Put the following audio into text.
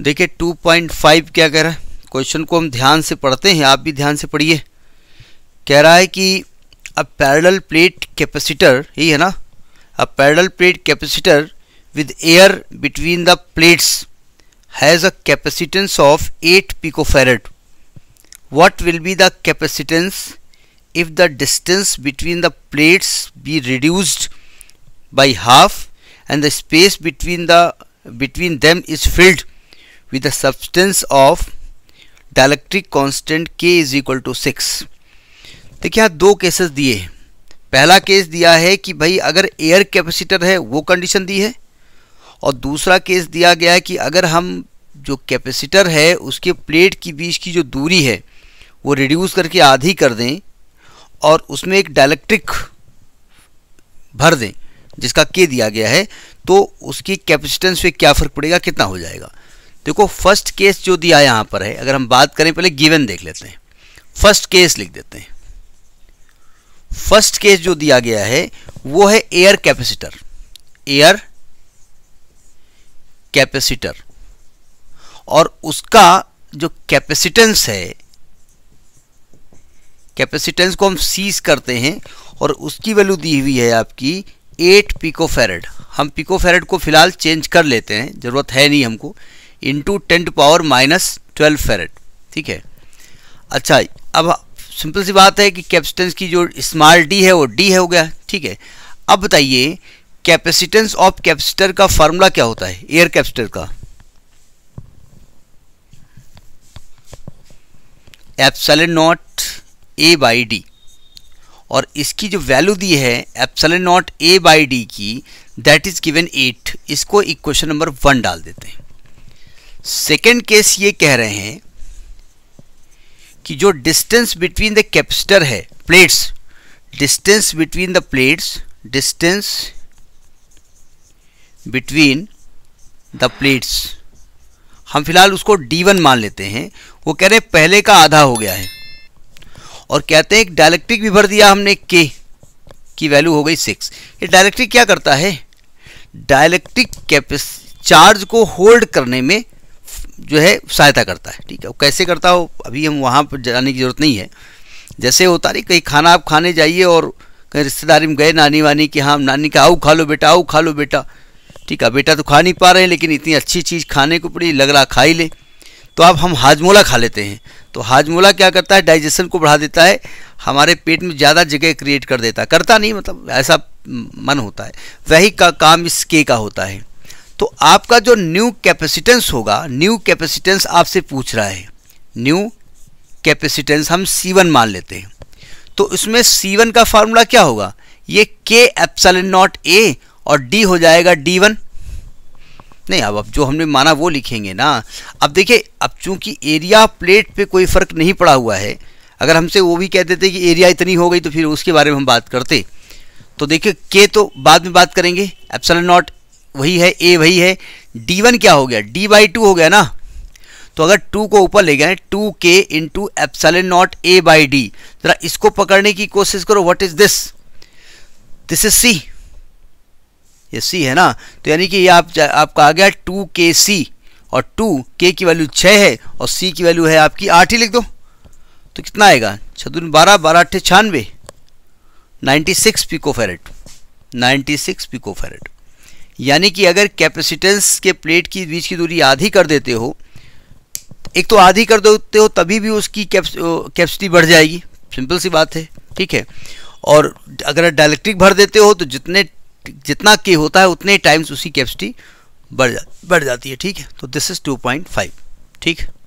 देखिए 2.5 क्या कह रहा है क्वेश्चन को हम ध्यान से पढ़ते हैं आप भी ध्यान से पढ़िए कह रहा है कि अ पैरल प्लेट कैपेसिटर यही है ना a parallel plate capacitor with air between the plates has a capacitance of 8 pico farad what will be the capacitance if the distance between the plates be reduce by half and the space between the between them is filled with the substance of dielectric constant k is equal to six देखिए यहाँ दो cases दिए हैं पहला case दिया है कि भाई अगर एयर कैपेसिटर है वो कंडीशन दी है और दूसरा केस दिया गया है कि अगर हम जो कैपेसिटर है उसके प्लेट के बीच की जो दूरी है वो रिड्यूस करके आधी कर दें और उसमें एक डायलैक्ट्रिक भर दें जिसका के दिया गया है तो उसकी कैपेसिटेंस पे क्या फ़र्क पड़ेगा कितना हो जाएगा देखो फर्स्ट केस जो दिया यहां पर है अगर हम बात करें पहले गिवन देख लेते हैं फर्स्ट केस लिख देते हैं फर्स्ट केस जो दिया गया है वो है एयर कैपेसिटर एयर कैपेसिटर और उसका जो कैपेसिटेंस है कैपेसिटेंस को हम सीज करते हैं और उसकी वैल्यू दी हुई है आपकी एट पिकोफेरेड हम पिकोफेरेड को फिलहाल चेंज कर लेते हैं ज़रूरत है नहीं हमको into ten to power minus twelve farad ठीक है अच्छा अब सिंपल सी बात है कि कैपेसिटेंस की जो स्मॉल डी है वो डी है हो गया ठीक है अब बताइए कैपेसिटेंस ऑफ कैपेसिटर का फार्मूला क्या होता है एयर कैपेसिटर का epsilon naught A by D और इसकी जो वैल्यू दी है epsilon naught A by D की दैट इज गिवन एट इसको इक्वेशन नंबर वन डाल देते हैं सेकेंड केस ये कह रहे हैं कि जो डिस्टेंस बिटवीन द कैपेसिटर है plates distance between the plates distance between the plates हम फिलहाल उसको D1 मान लेते हैं वो कह रहे हैं पहले का आधा हो गया है और कहते हैं एक डायलेक्ट्रिक भी भर दिया हमने K की वैल्यू हो गई सिक्स ये डायलेक्ट्रिक क्या करता है डायलेक्ट्रिक कैपेस चार्ज को होल्ड करने में जो है सहायता करता है ठीक है वो कैसे करता हो अभी हम वहाँ पर जाने की ज़रूरत नहीं है जैसे होता नहीं कहीं खाना आप खाने जाइए और कहीं रिश्तेदारी में गए नानी वानी कि हाँ नानी का आओ खा लो बेटा आओ खा लो बेटा ठीक है बेटा तो खा नहीं पा रहे हैं लेकिन इतनी अच्छी चीज़ खाने को पड़ी लग रहा खा ही ले तो आप हम हाजमोला खा लेते हैं तो हाजमोला क्या करता है डाइजेशन को बढ़ा देता है हमारे पेट में ज़्यादा जगह क्रिएट कर देता है करता नहीं मतलब ऐसा मन होता है वही का काम इस के का होता है तो आपका जो न्यू कैपेसिटेंस होगा न्यू कैपेसिटेंस आपसे पूछ रहा है न्यू कैपेसिटेंस हम C1 मान लेते हैं तो इसमें C1 का फार्मूला क्या होगा ये K एप्सल नॉट ए और डी हो जाएगा डी वन नहीं अब अब जो हमने माना वो लिखेंगे ना अब देखिए अब चूंकि एरिया प्लेट पे कोई फ़र्क नहीं पड़ा हुआ है अगर हमसे वो भी कह देते कि एरिया इतनी हो गई तो फिर उसके बारे में हम बात करते तो देखिए के तो बाद में बात करेंगे एप्सल नॉट वही है ए वही है डी वन क्या हो गया डी बाई टू हो गया ना तो अगर टू को ऊपर ले गए two K into epsilon naught A by D जरा इसको पकड़ने की कोशिश करो what is this this is C ये सी है ना तो यानी कि ये आप आपका आ गया टू के सी और टू के की वैल्यू छः है और सी की वैल्यू है आपकी आठ ही लिख दो तो कितना आएगा छदून बारह बारह अट्ठे छानवे ninety six pico farad ninety six pico farad यानी कि अगर कैपेसिटेंस के प्लेट की बीच की दूरी आधी कर देते हो एक तो आधी कर देते हो तभी भी उसकी कैपेसिटी बढ़ जाएगी सिंपल सी बात है ठीक है और अगर डायलैक्ट्रिक भर देते हो तो जितने जितना के होता है उतने टाइम्स उसकी कैपेसिटी बढ़ जा बढ़ जाती है ठीक है तो this is two point five ठीक है